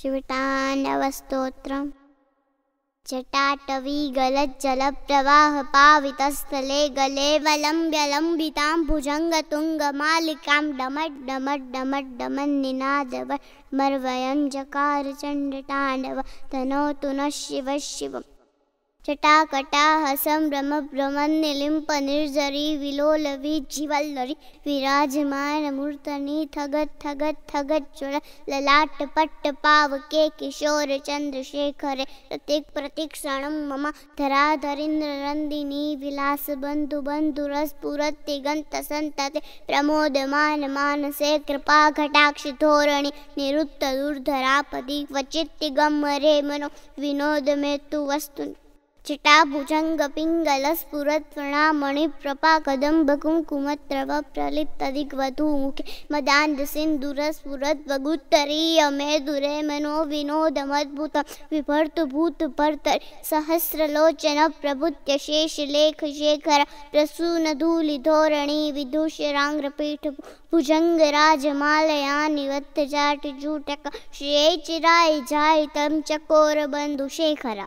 जटाटवी शिवटाण्डवस्तोत्रं जटाटवीगलज्जलप्रवाहपावितस्थले गलेवलम्ब्यलम्बितां भुजङ्गतुङ्गमालिकां डमड्डमड्डमड्डमन्निनादवर्मर्वयं जकारचण्डटाण्डव तनोतु नः शिवः शिवम् चटाकटाहसं भ्रमभ्रमन्निलिम्पनिर्जरि विलोलविज्जिवल्लरि विराजमानमूर्तनि थगत्थगत्थगज्ज्वल ललाटपट्टपावके किशोरचन्द्रशेखरे प्रतीक् प्रतीक्षणं मम विलास धराधरीन्द्रनन्दिनी विलासबन्धुबन्धुरस्फुरत्तिगन्तसन्तते प्रमोदमानमानसे कृपाघटाक्षधोरणि निरुत्तदुर्धरापदि क्वचित्तिगम्मरे मनो विनोदमेतु वस्तु वधु मुखे मदान अमे दुरे मनो विनोदमद्भुतं विभर्तु भूतभर्तरि सहस्रलोचनप्रभुत्यशेषलेखशेखर प्रसूनधूलिधोरणि विदुषराङ्ग्रपीठ भुजङ्गराजमालयानिवत्तजाटजूटक श्रिये चिराय बंधु शेखरा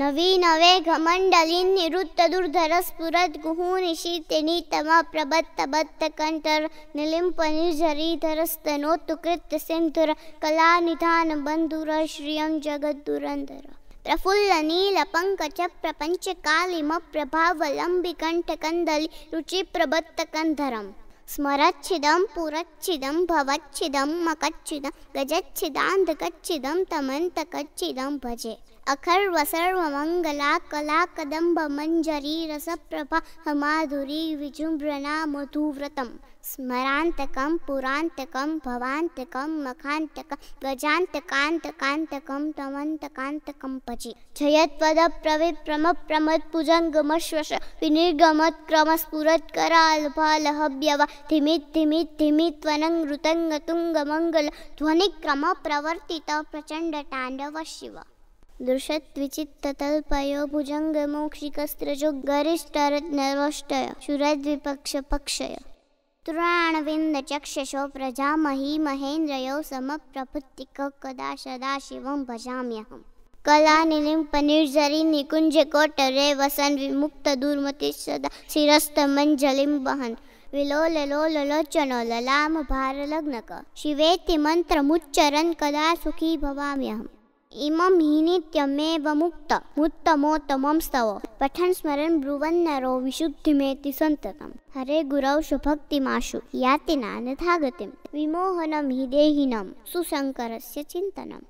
નવી નવે ઘમંડલિન નિરુત્ત દુર્ધર સ્ફુરત ગુહુ નિશીતે નીતમા પ્રબત્ત બત્ત કંટર નિલિંપ નિર્ઝરીધરસ્તનોત્કૃત્ય સિંધુર કલા નિધાન બંધુર શ્રિયમ જગદ્દુરંધર प्रफुल्लनीलपङ्कजप्रपञ्चकालिमप्रभावलम्बिकण्ठकन्दलि रुचिप्रबत्तकन्धरम् स्मरच्छिदं पुरच्छिदं भवच्छिदं मकच्छिदं गजच्छिदान्धकच्छिदं तमन्तकच्छिदं भजे अखर्वसर्वमङ्गला कलाकदम्बमञ्जरी रसप्रभामाधुरी विजुम्भृणामधुव्रतं स्मरान्तकं पुरान्तकं भवान्तकं मखान्तकं ध्वजान्तकान्तकान्तकं तमन्तकान्तकम्पची जयत्वदप्रविप्रमप्रमत्पुजङ्गमश्व विनिर्गमत्क्रमस्फुरत्कराल्फलहव्यवधिमित् धीमित् धीमि त्वनृतङ्गतुङ्गमङ्गल ध्वनिक्रमप्रवर्तित प्रचण्डताण्डवशिव दृशद्विचित्ततल्पयो भुजङ्गमोक्षिकस्त्रजो गरिष्ठरत्नरोष्टय शुरद्विपक्षपक्षय तुराणविन्दचक्षुषो प्रजामही महेन्द्रयो कदा सदा शिवं भजाम्यहम् कलानिलिम्पनिर्झरि निकुञ्जकोटरे वसन् विमुक्तदुर्मति सदा शिरस्तमञ्जलिं वहन् विलोललोललोचनो ललामभारलग्नक शिवेति मन्त्रमुच्चरन् कदा सुखी भवाम्यहम् मं हि नित्यमेव मुक्तमुत्तमोत्तमं स्तवौ पठन् स्मरन् ब्रुवन्नरो विशुद्धिमेति सन्ततं हरे गुरौ सुभक्तिमाशु याति नानथागतिं विमोहनं हि देहिनं सुशङ्करस्य चिन्तनं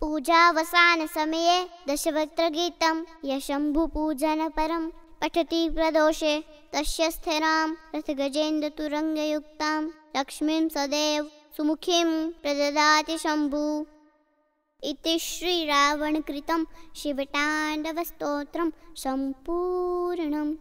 पूजावसानसमये दशवक्त्रगीतं यशम्भुपूजनपरं पठति प्रदोषे तस्य स्थिरां रथगजेन्द्रतुरङ्गयुक्तां लक्ष्मीं सदैव सुमुखीं प्रददाति शम्भु इति श्रीरावणकृतं शिवताण्डवस्तोत्रं सम्पूर्णम्